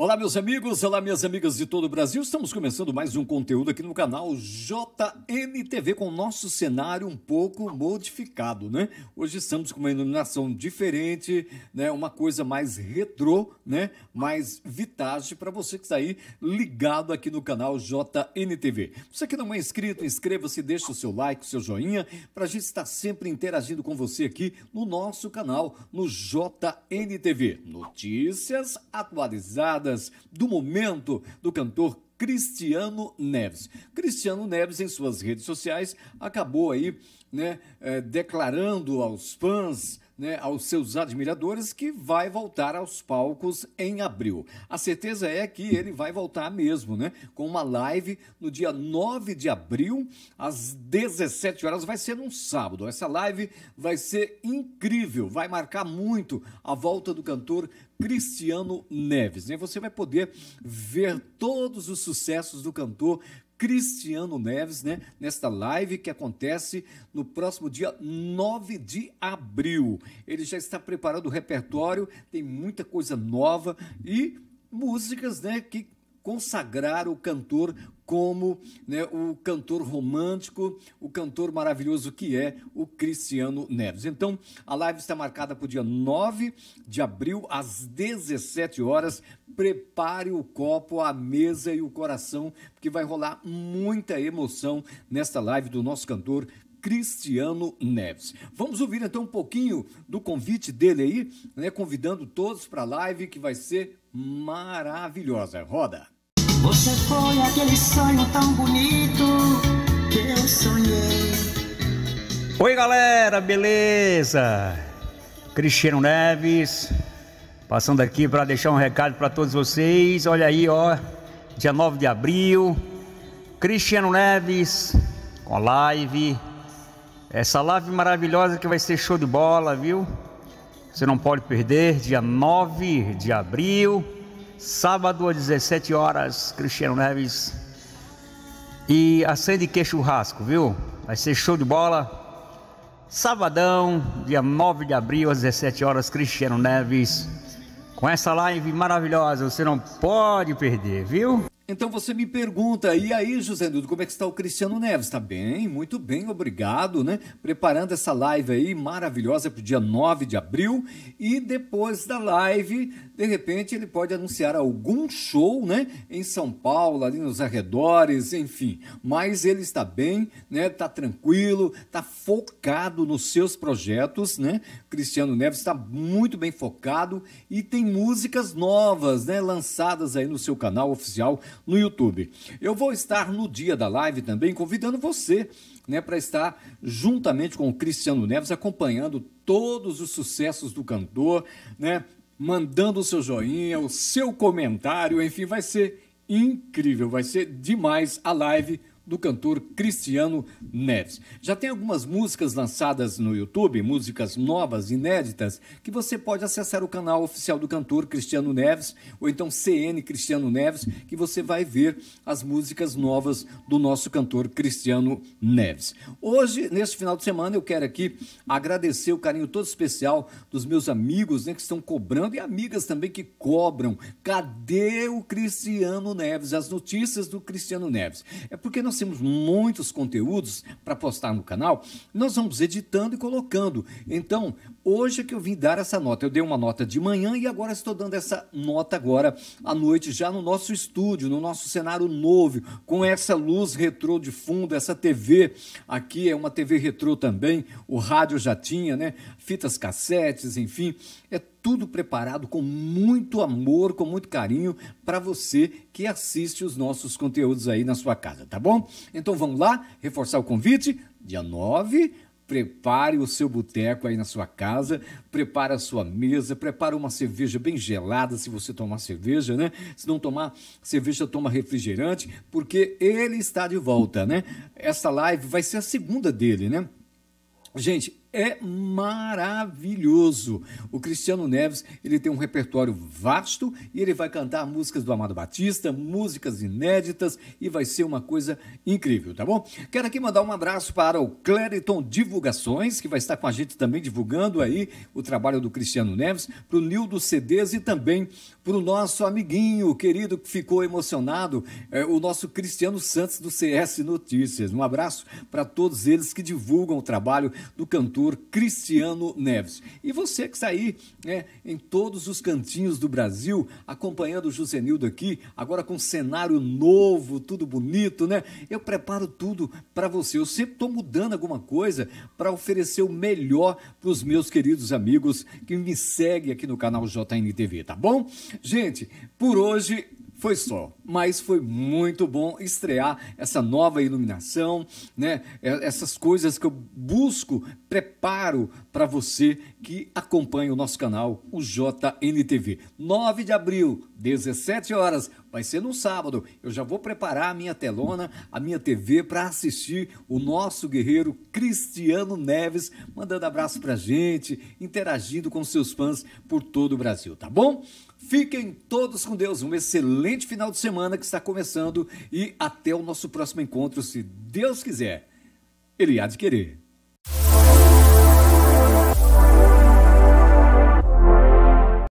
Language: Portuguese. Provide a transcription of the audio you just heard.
Olá, meus amigos, olá, minhas amigas de todo o Brasil. Estamos começando mais um conteúdo aqui no canal JNTV com o nosso cenário um pouco modificado, né? Hoje estamos com uma iluminação diferente, né? Uma coisa mais retrô, né? Mais vintage para você que está aí ligado aqui no canal JNTV. Você que não é inscrito, inscreva-se, deixa o seu like, o seu joinha, para a gente estar sempre interagindo com você aqui no nosso canal, no JNTV. Notícias atualizadas do Momento, do cantor Cristiano Neves. Cristiano Neves, em suas redes sociais, acabou aí né, é, declarando aos fãs, né, aos seus admiradores, que vai voltar aos palcos em abril. A certeza é que ele vai voltar mesmo, né? Com uma live no dia 9 de abril, às 17 horas. Vai ser num sábado. Essa live vai ser incrível, vai marcar muito a volta do cantor Cristiano Neves. E você vai poder ver todos os sucessos do cantor Cristiano Neves, né? Nesta live que acontece no próximo dia 9 de abril. Ele já está preparando o repertório, tem muita coisa nova e músicas, né, que consagrar o cantor como né, o cantor romântico, o cantor maravilhoso que é o Cristiano Neves. Então, a live está marcada para o dia 9 de abril, às 17 horas. Prepare o copo, a mesa e o coração, porque vai rolar muita emoção nesta live do nosso cantor Cristiano Neves. Vamos ouvir então um pouquinho do convite dele aí, né, convidando todos para a live que vai ser maravilhosa. Roda! Você foi aquele sonho tão bonito que eu sonhei. Oi, galera, beleza? Cristiano Neves, passando aqui para deixar um recado para todos vocês. Olha aí, ó, dia 9 de abril, Cristiano Neves com a live. Essa live maravilhosa que vai ser show de bola, viu? Você não pode perder, dia 9 de abril sábado às 17 horas, Cristiano Neves. E acende que churrasco, viu? Vai ser show de bola. Sabadão, dia 9 de abril, às 17 horas, Cristiano Neves. Com essa live maravilhosa, você não pode perder, viu? Então você me pergunta, e aí, José Nildo, como é que está o Cristiano Neves? Está bem, muito bem, obrigado, né? Preparando essa live aí maravilhosa para o dia 9 de abril. E depois da live, de repente, ele pode anunciar algum show, né? Em São Paulo, ali nos arredores, enfim. Mas ele está bem, né? Está tranquilo, está focado nos seus projetos, né? Cristiano Neves está muito bem focado e tem músicas novas, né? Lançadas aí no seu canal oficial no YouTube. Eu vou estar no dia da live também convidando você né, para estar juntamente com o Cristiano Neves acompanhando todos os sucessos do cantor, né, mandando o seu joinha, o seu comentário, enfim, vai ser incrível, vai ser demais a live do cantor Cristiano Neves. Já tem algumas músicas lançadas no YouTube, músicas novas, inéditas, que você pode acessar o canal oficial do cantor Cristiano Neves, ou então CN Cristiano Neves, que você vai ver as músicas novas do nosso cantor Cristiano Neves. Hoje, neste final de semana, eu quero aqui agradecer o carinho todo especial dos meus amigos né, que estão cobrando e amigas também que cobram. Cadê o Cristiano Neves? As notícias do Cristiano Neves. É porque nós nós temos muitos conteúdos para postar no canal, nós vamos editando e colocando. Então, hoje é que eu vim dar essa nota. Eu dei uma nota de manhã e agora estou dando essa nota agora à noite, já no nosso estúdio, no nosso cenário novo, com essa luz retrô de fundo, essa TV. Aqui é uma TV retrô também, o rádio já tinha, né? Fitas cassetes, enfim. É tudo preparado com muito amor, com muito carinho para você que assiste os nossos conteúdos aí na sua casa, tá bom? Então vamos lá, reforçar o convite, dia 9, prepare o seu boteco aí na sua casa, prepare a sua mesa, prepare uma cerveja bem gelada, se você tomar cerveja, né? Se não tomar cerveja, toma refrigerante, porque ele está de volta, né? Essa live vai ser a segunda dele, né? Gente, é maravilhoso. O Cristiano Neves, ele tem um repertório vasto e ele vai cantar músicas do Amado Batista, músicas inéditas e vai ser uma coisa incrível, tá bom? Quero aqui mandar um abraço para o Clériton Divulgações, que vai estar com a gente também divulgando aí o trabalho do Cristiano Neves, para o Nildo Cedês e também para o nosso amiguinho querido que ficou emocionado, é, o nosso Cristiano Santos do CS Notícias. Um abraço para todos eles que divulgam o trabalho do cantor escritor Cristiano Neves. E você que está aí né, em todos os cantinhos do Brasil, acompanhando o Jusenildo aqui, agora com cenário novo, tudo bonito, né? Eu preparo tudo para você. Eu sempre estou mudando alguma coisa para oferecer o melhor para os meus queridos amigos que me seguem aqui no canal JNTV, tá bom? Gente, por hoje foi só, mas foi muito bom estrear essa nova iluminação, né? É, essas coisas que eu busco, preparo para você que acompanha o nosso canal, o JNTV. 9 de abril, 17 horas, Vai ser no sábado. Eu já vou preparar a minha telona, a minha TV para assistir o nosso guerreiro Cristiano Neves mandando abraço pra gente, interagindo com seus fãs por todo o Brasil, tá bom? Fiquem todos com Deus, um excelente final de semana que está começando e até o nosso próximo encontro, se Deus quiser. Ele há de querer.